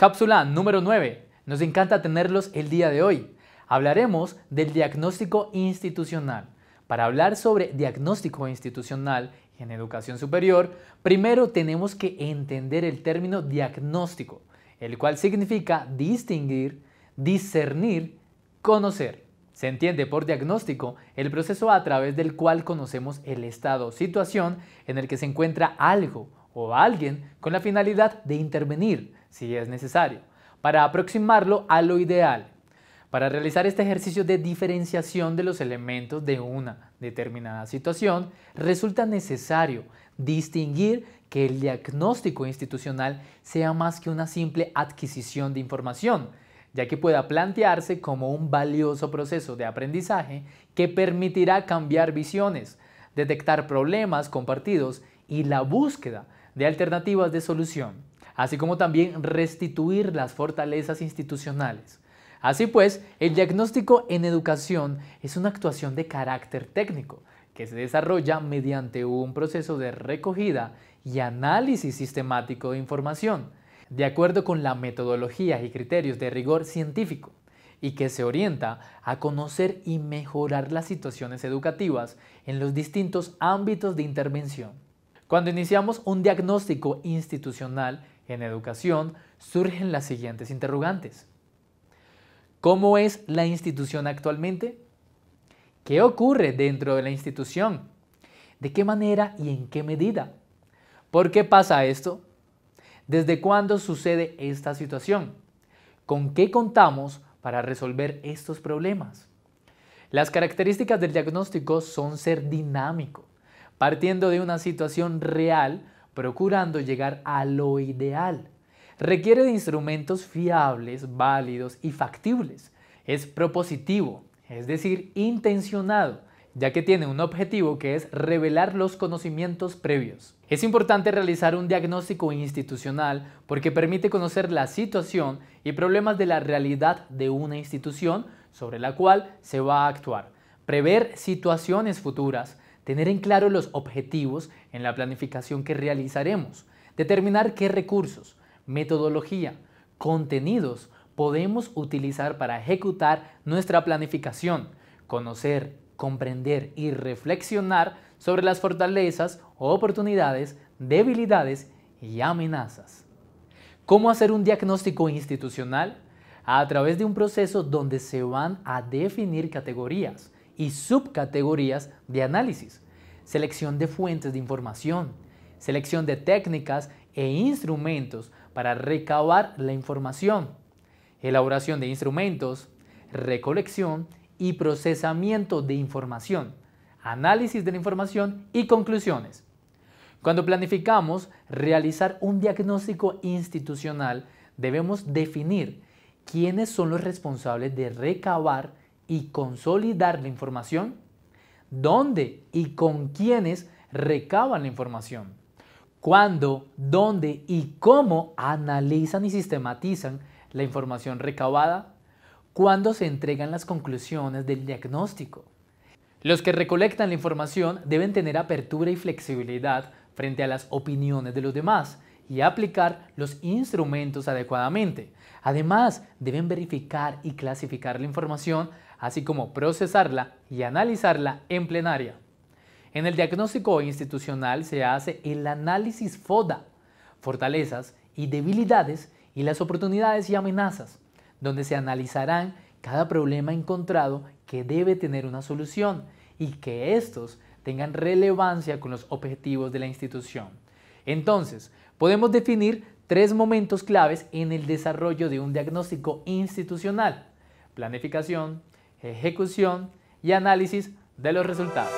Cápsula número 9. Nos encanta tenerlos el día de hoy. Hablaremos del diagnóstico institucional. Para hablar sobre diagnóstico institucional en educación superior, primero tenemos que entender el término diagnóstico, el cual significa distinguir, discernir, conocer. Se entiende por diagnóstico el proceso a través del cual conocemos el estado o situación en el que se encuentra algo o alguien con la finalidad de intervenir, si es necesario, para aproximarlo a lo ideal. Para realizar este ejercicio de diferenciación de los elementos de una determinada situación, resulta necesario distinguir que el diagnóstico institucional sea más que una simple adquisición de información, ya que pueda plantearse como un valioso proceso de aprendizaje que permitirá cambiar visiones, detectar problemas compartidos y la búsqueda de alternativas de solución así como también restituir las fortalezas institucionales. Así pues, el diagnóstico en educación es una actuación de carácter técnico que se desarrolla mediante un proceso de recogida y análisis sistemático de información, de acuerdo con la metodología y criterios de rigor científico, y que se orienta a conocer y mejorar las situaciones educativas en los distintos ámbitos de intervención. Cuando iniciamos un diagnóstico institucional, en educación, surgen las siguientes interrogantes. ¿Cómo es la institución actualmente? ¿Qué ocurre dentro de la institución? ¿De qué manera y en qué medida? ¿Por qué pasa esto? ¿Desde cuándo sucede esta situación? ¿Con qué contamos para resolver estos problemas? Las características del diagnóstico son ser dinámico, partiendo de una situación real procurando llegar a lo ideal. Requiere de instrumentos fiables, válidos y factibles. Es propositivo, es decir, intencionado, ya que tiene un objetivo que es revelar los conocimientos previos. Es importante realizar un diagnóstico institucional porque permite conocer la situación y problemas de la realidad de una institución sobre la cual se va a actuar, prever situaciones futuras, tener en claro los objetivos en la planificación que realizaremos, determinar qué recursos, metodología, contenidos podemos utilizar para ejecutar nuestra planificación, conocer, comprender y reflexionar sobre las fortalezas, oportunidades, debilidades y amenazas. ¿Cómo hacer un diagnóstico institucional? A través de un proceso donde se van a definir categorías, y subcategorías de análisis, selección de fuentes de información, selección de técnicas e instrumentos para recabar la información, elaboración de instrumentos, recolección y procesamiento de información, análisis de la información y conclusiones. Cuando planificamos realizar un diagnóstico institucional, debemos definir quiénes son los responsables de recabar y consolidar la información, dónde y con quiénes recaban la información, cuándo, dónde y cómo analizan y sistematizan la información recabada, cuándo se entregan las conclusiones del diagnóstico. Los que recolectan la información deben tener apertura y flexibilidad frente a las opiniones de los demás y aplicar los instrumentos adecuadamente. Además, deben verificar y clasificar la información así como procesarla y analizarla en plenaria. En el diagnóstico institucional se hace el análisis FODA, fortalezas y debilidades y las oportunidades y amenazas, donde se analizarán cada problema encontrado que debe tener una solución y que estos tengan relevancia con los objetivos de la institución. Entonces, podemos definir tres momentos claves en el desarrollo de un diagnóstico institucional. Planificación, ejecución y análisis de los resultados.